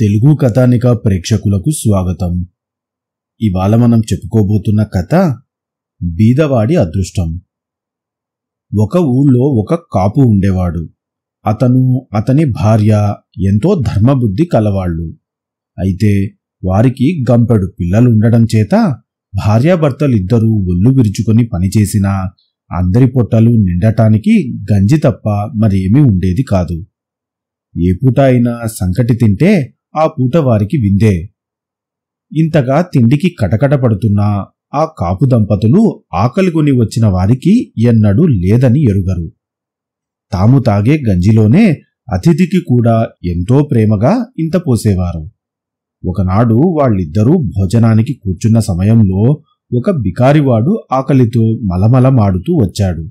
తెలుగు కథానిక ప్రేక్షకులకు స్వాగతం ఇవాళ మనం చెప్పుకోబోతున్న కథ బీదవాడి అదృష్టం ఒక ఊళ్ళో ఒక కాపు ఉండేవాడు అతను అతని భార్య ఎంతో ధర్మబుద్ధి కలవాళ్ళు అయితే వారికి గంపెడు పిల్లలుండడం చేత భార్యాభర్తలిద్దరూ ఒళ్ళు విరుచుకొని పనిచేసినా అందరి పొట్టలు నిండటానికి గంజి తప్ప మరేమీ ఉండేది కాదు ఏ పూట అయినా సంకటి తింటే ఆ పూట వారికి విందే ఇంతగా తిండికి కటకటపడుతున్నా ఆ కాపు దంపతులు ఆకలికొని వచ్చిన వారికి ఎన్నడూ లేదని ఎరుగరు తాము తాగే గంజిలోనే అతిథికి కూడా ఎంతో ప్రేమగా ఇంత పోసేవారు ఒకనాడు వాళ్ళిద్దరూ భోజనానికి కూర్చున్న సమయంలో ఒక బికారివాడు ఆకలితో మలమలమాడుతూ వచ్చాడు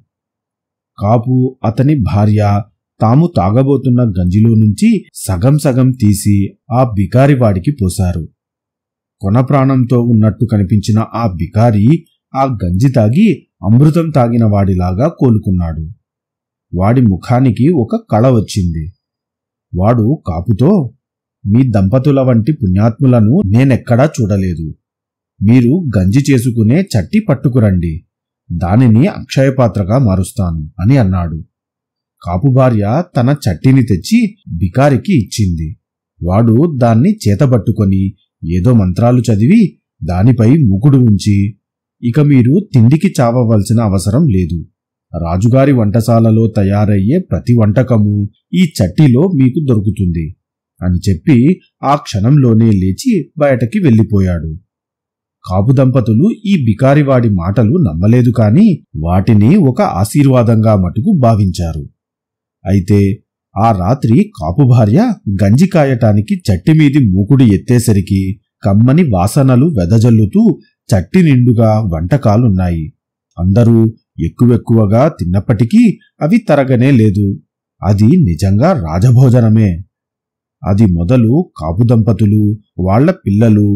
కాపు అతని భార్య తాము తాగబోతున్న గంజిలో నుంచి సగం సగం తీసి ఆ బికారివాడికి పోశారు కొన ప్రాణంతో ఉన్నట్టు కనిపించిన ఆ బికారి ఆ గంజి తాగి అమృతం తాగిన వాడిలాగా కోలుకున్నాడు వాడి ముఖానికి ఒక కళ వచ్చింది వాడు కాపుతో మీ దంపతుల వంటి పుణ్యాత్ములను నేనెక్కడా చూడలేదు మీరు గంజి చేసుకునే చట్టి పట్టుకురండి దానిని అక్షయపాత్రగా మారుస్తాను అని అన్నాడు కాపు భార్య తన చట్టిని తెచ్చి బికారికి ఇచ్చింది వాడు దాన్ని చేతబట్టుకొని ఏదో మంత్రాలు చదివి దానిపై మూకుడు ఉంచి ఇక మీరు తిండికి చావవలసిన అవసరం లేదు రాజుగారి వంటశాలలో తయారయ్యే ప్రతి వంటకము ఈ చట్టిలో మీకు దొరుకుతుంది అని చెప్పి ఆ క్షణంలోనే లేచి బయటకి వెళ్ళిపోయాడు కాపు దంపతులు ఈ బికారివాడి మాటలు నమ్మలేదు కాని వాటిని ఒక ఆశీర్వాదంగా మటుకు భావించారు అయితే ఆ రాత్రి కాపు భార్య గంజి కాయటానికి చట్టిమీది మూకుడు ఎత్తేసరికి కమ్మని వాసనలు వెదజల్లుతూ చట్టి నిండుగా వంటకాలున్నాయి అందరూ ఎక్కువెక్కువగా తిన్నప్పటికీ అవి తరగనే లేదు అది నిజంగా రాజభోజనమే అది మొదలు కాపు దంపతులు వాళ్ల పిల్లలు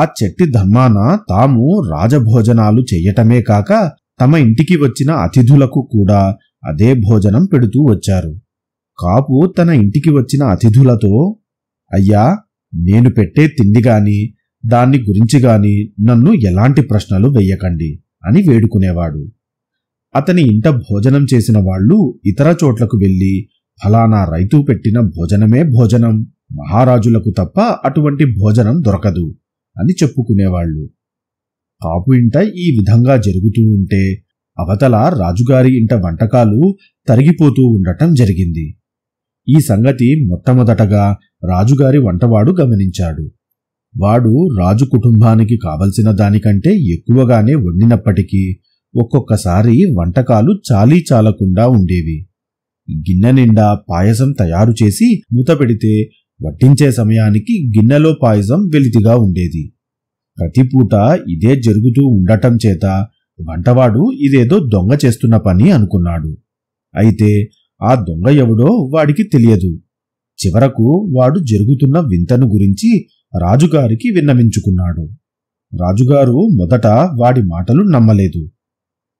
ఆ చెట్టి ధర్మాన తాము రాజభోజనాలు చెయ్యటమే కాక తమ ఇంటికి వచ్చిన అతిథులకు కూడా అదే భోజనం పెడుతూ వచ్చారు కాపు తన ఇంటికి వచ్చిన అతిథులతో అయ్యా నేను పెట్టే తిండి గాని దాన్ని గురించి గాని నన్ను ఎలాంటి ప్రశ్నలు వెయ్యకండి అని వేడుకునేవాడు అతని ఇంట భోజనం చేసిన వాళ్ళు ఇతర చోట్లకు వెళ్ళి ఫలానా రైతు పెట్టిన భోజనమే భోజనం మహారాజులకు తప్ప అటువంటి భోజనం దొరకదు అని చెప్పుకునేవాళ్ళు కాపు ఇంట ఈ విధంగా జరుగుతూ ఉంటే అవతల రాజుగారి ఇంట వంటకాలు తరిగిపోతూ ఉండటం జరిగింది ఈ సంగతి మొట్టమొదటగా రాజుగారి వంటవాడు గమనించాడు వాడు రాజు కుటుంబానికి కావలసిన దానికంటే ఎక్కువగానే వండినప్పటికీ ఒక్కొక్కసారి వంటకాలు చాలీ చాలకుండా ఉండేవి గిన్నె నిండా పాయసం తయారు చేసి మూత పెడితే వడ్డించే సమయానికి గిన్నెలో పాయసం వెలితిగా ఉండేది ప్రతిపూట ఇదే జరుగుతూ ఉండటం చేత వంటవాడు ఇదేదో దొంగ చేస్తున్న పని అనుకున్నాడు అయితే ఆ దొంగ ఎవడో వాడికి తెలియదు చివరకు వాడు జరుగుతున్న వింతను గురించి రాజుగారికి విన్నవించుకున్నాడు రాజుగారు మొదట వాడి మాటలు నమ్మలేదు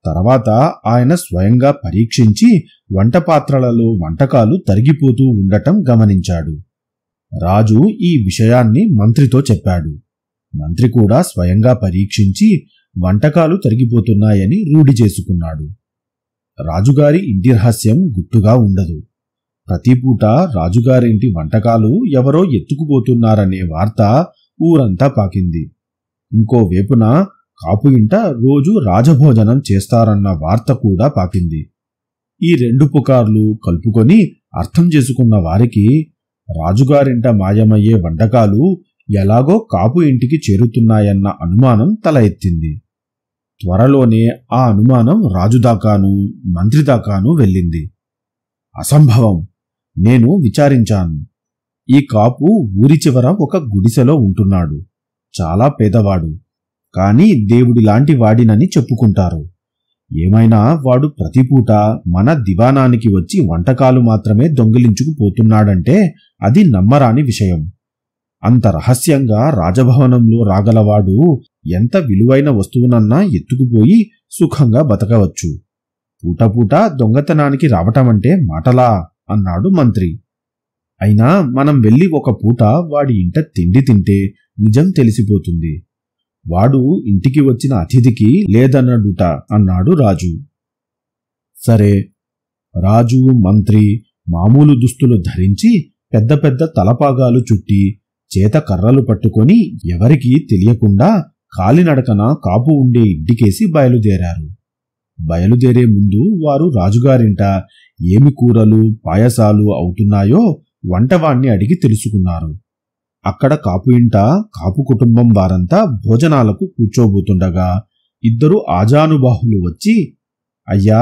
తర్వాత ఆయన స్వయంగా పరీక్షించి వంట పాత్రలలో వంటకాలు తరిగిపోతూ ఉండటం గమనించాడు రాజు ఈ విషయాన్ని మంత్రితో చెప్పాడు మంత్రి కూడా స్వయంగా పరీక్షించి వంటకాలు తరిగిపోతున్నాయని రూఢి చేసుకున్నాడు రాజుగారి ఇంటి రహస్యం గుట్టుగా ఉండదు ప్రతిపూట రాజుగారింటి వంటకాలు ఎవరో ఎత్తుకుపోతున్నారనే వార్త ఊరంతా పాకింది ఇంకో వేపున కాపు ఇంట రోజు రాజభోజనం చేస్తారన్న వార్త కూడా పాకింది ఈ రెండు పుకార్లు కలుపుకొని అర్థం చేసుకున్న వారికి రాజుగారింట మాయమయ్యే వంటకాలు ఎలాగో కాపు ఇంటికి చేరుతున్నాయన్న అనుమానం తల ఎత్తింది త్వరలోనే ఆ అనుమానం రాజుదాకాను మంత్రిదాకాను వెళ్ళింది అసంభవం నేను విచారించాను ఈ కాపు ఊరి చివర ఒక గుడిసెలో ఉంటున్నాడు చాలా పేదవాడు కాని దేవుడి లాంటి వాడినని చెప్పుకుంటారు ఏమైనా వాడు ప్రతిపూట మన దివానానికి వచ్చి వంటకాలు మాత్రమే దొంగిలించుకుపోతున్నాడంటే అది నమ్మరాని విషయం అంత రహస్యంగా రాజభవనంలో రాగలవాడు ఎంత విలువైన వస్తువునన్నా ఎత్తుకుపోయి సుఖంగా బతకవచ్చు పూటపూట దొంగతనానికి రావటమంటే మాటలా అన్నాడు మంత్రి అయినా మనం వెళ్ళి ఒక పూట వాడి ఇంట తిండి తింటే నిజం తెలిసిపోతుంది వాడు ఇంటికి వచ్చిన అతిథికి లేదన్నడుట అన్నాడు రాజు సరే రాజు మంత్రి మామూలు దుస్తులు ధరించి పెద్ద పెద్ద తలపాగాలు చుట్టి చేత కర్రలు పట్టుకొని ఎవరికీ తెలియకుండా కాలినడకన కాపు ఉండే ఇంటికేసి బయలుదేరారు బయలుదేరే ముందు వారు రాజుగారింట ఏమి కూరలు పాయసాలు అవుతున్నాయో వంటవాణ్ణి అడిగి తెలుసుకున్నారు అక్కడ కాపు ఇంట కాపు కుటుంబం వారంతా భోజనాలకు కూర్చోబోతుండగా ఇద్దరు ఆజానుబాహులు వచ్చి అయ్యా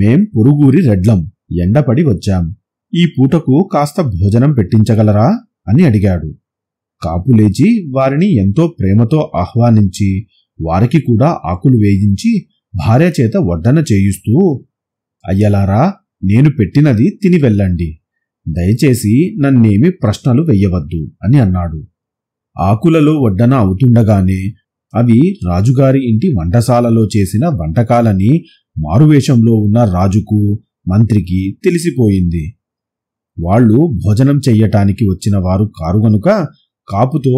మేం పొరుగురి రెడ్లం ఎండపడి వచ్చాం ఈ పూటకు కాస్త భోజనం పెట్టించగలరా అని అడిగాడు కాపులేచి వారిని ఎంతో ప్రేమతో ఆహ్వానించి వారికి కూడా ఆకులు వేయించి భార్య చేత వడ్డన చేయిస్తూ అయ్యలారా నేను పెట్టినది తిని వెళ్ళండి దయచేసి నన్నేమి ప్రశ్నలు వెయ్యవద్దు అని అన్నాడు ఆకులలో వడ్డన అవుతుండగానే అవి రాజుగారి ఇంటి వంటశాలలో చేసిన వంటకాలని మారువేషంలో ఉన్న రాజుకు మంత్రికి తెలిసిపోయింది వాళ్ళు భోజనం చెయ్యటానికి వచ్చిన వారు కారు గనుక కాపుతో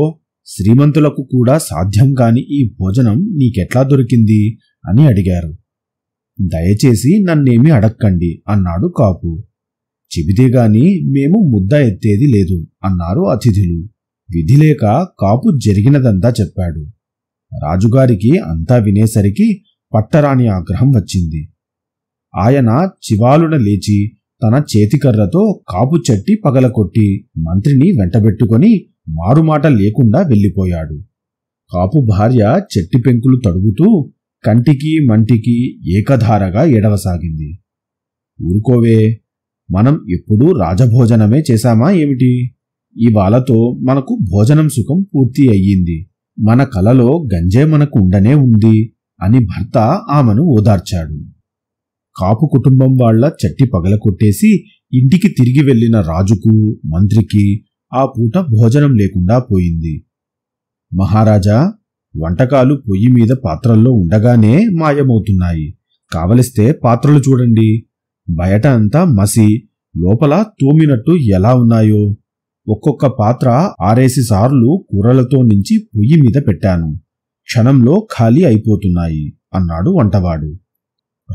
శ్రీమంతులకు కూడా సాధ్యం కాని ఈ భోజనం నీకెట్లా దొరికింది అని అడిగారు దయచేసి నన్నేమీ అడక్కండి అన్నాడు కాపు చెబితేగాని మేము ముద్ద ఎత్తేది లేదు అన్నారు అతిథులు విధిలేక కాపు జరిగినదంతా చెప్పాడు రాజుగారికి అంతా వినేసరికి పట్టరాని ఆగ్రహం వచ్చింది ఆయన చివాలున లేచి తన చేతికర్రతో కాపు చట్టి పగలకొట్టి మంత్రిని వెంటబెట్టుకొని మారుమాట లేకుండా వెళ్ళిపోయాడు కాపు భార్య చెట్టి పెంకులు తడుగుతూ కంటికి మంటికి ఏకధారగా ఏడవసాగింది ఊరుకోవే మనం ఎప్పుడూ రాజభోజనమే చేశామా ఏమిటి ఇవాళతో మనకు భోజనం సుఖం పూర్తి అయ్యింది మన కలలో గంజే మనకు ఉండనే ఉంది అని భర్త ఆమెను ఓదార్చాడు కాపు కుటుంబం వాళ్ల చట్టి పగలకొట్టేసి ఇంటికి తిరిగి వెళ్లిన రాజుకు మంత్రికి ఆ పూట భోజనం లేకుండా పోయింది మహారాజా వంటకాలు పొయ్యి మీద పాత్రల్లో ఉండగానే మాయమవుతున్నాయి కావలిస్తే పాత్రలు చూడండి బయట అంతా మసి లోపల తోమినట్టు ఎలా ఉన్నాయో ఒక్కొక్క పాత్ర ఆరేసి సార్లు కూరలతో నుంచి పొయ్యి మీద పెట్టాను క్షణంలో ఖాళీ అయిపోతున్నాయి అన్నాడు వంటవాడు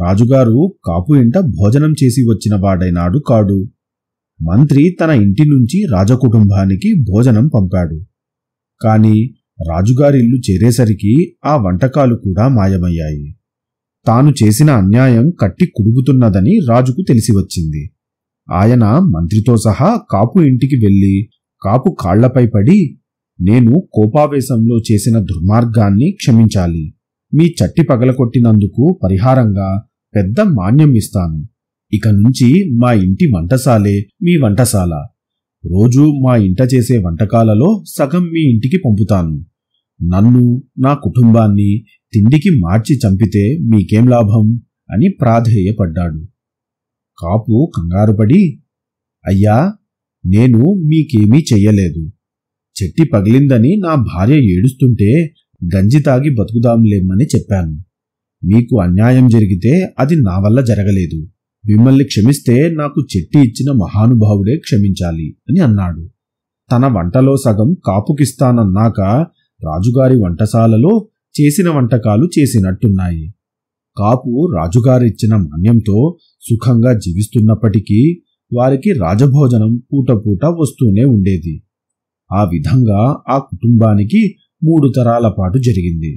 రాజుగారు కాపు ఇంట భోజనం చేసి వచ్చిన వాడైనాడు కాడు మంత్రి తన ఇంటి నుంచి రాజకుటుంబానికి భోజనం పంపాడు కాని రాజుగారిల్లు చేరేసరికి ఆ వంటకాలు కూడా మాయమయ్యాయి తాను చేసిన అన్యాయం కట్టి కుడుగుతున్నదని రాజుకు తెలిసి వచ్చింది ఆయన మంత్రితో సహా కాపు ఇంటికి వెళ్ళి కాపు కాళ్లపై పడి నేను కోపావేశంలో చేసిన దుర్మార్గాన్ని క్షమించాలి మీ చట్టి పగలకొట్టినందుకు పరిహారంగా పెద్ద మాన్యం ఇస్తాను ఇక నుంచి మా ఇంటి వంటసాలే మీ వంటశాల రోజూ మా ఇంట చేసే వంటకాలలో సగం మీ ఇంటికి పంపుతాను నన్ను నా కుటుంబాన్ని తిండికి మార్చి చంపితే మీకేం లాభం అని ప్రాధేయపడ్డాడు కాపు కంగారుపడి అయ్యా నేను మీకేమీ చెయ్యలేదు చెట్టి పగిలిందని నా భార్య ఏడుస్తుంటే గంజి తాగి బతుకుదాంలేమని చెప్పాను మీకు అన్యాయం జరిగితే అది నా వల్ల జరగలేదు మిమ్మల్ని క్షమిస్తే నాకు చెట్టి ఇచ్చిన మహానుభావుడే క్షమించాలి అని అన్నాడు తన వంటలో సగం కాపుకిస్తానన్నాక రాజుగారి వంటశాలలో చేసిన వంటకాలు చేసినట్టున్నాయి కాపు రాజుగారిచ్చిన మాన్యంతో సుఖంగా జీవిస్తున్నప్పటికీ వారికి రాజభోజనం పూటపూట వస్తూనే ఉండేది ఆ విధంగా ఆ కుటుంబానికి మూడు తరాల పాటు జరిగింది